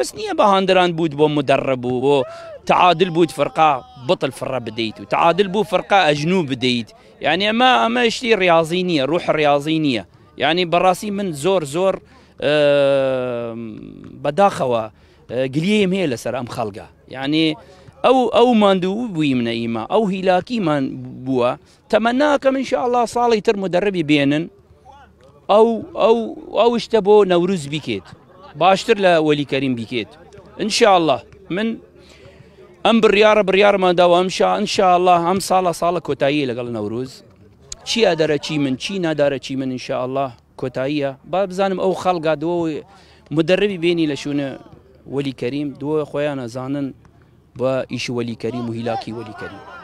بس نيه بهاندران بود بو مدرب بو تعادل بود فرقة بطل فرقة بديت وتعادل بو فرقة أجنوب بديت يعني أما أما اشتي رياضينية روح رياضينية يعني براسي من زور زور أه بداخوة أه قليم هي لسر أم خلقة يعني أو أو ماندو بوي من إيما أو هلاكي مان بوا تمناكم إن شاء الله صالي تر مدربي بينن أو أو أو اشتبو نوروز بيكيت باشتر لە وەلیکەریم بیکێت انشاءله من ئەم بڕیاە بڕیارمان داوە ئەمشا انشاءله ئەم ساڵە ساڵە کۆتایی لەگەڵ نەورۆز چیا دەرەچی من چی نادارەچی من انشاءله کۆتاییە با بزانم ئەو خەڵگا دوەوە مدربی بینی لە شوونە وەلیکەریم دووە خۆیان ئەزانن بە ئیشی وەلیکەریم و هیلاکی وەلیکەریم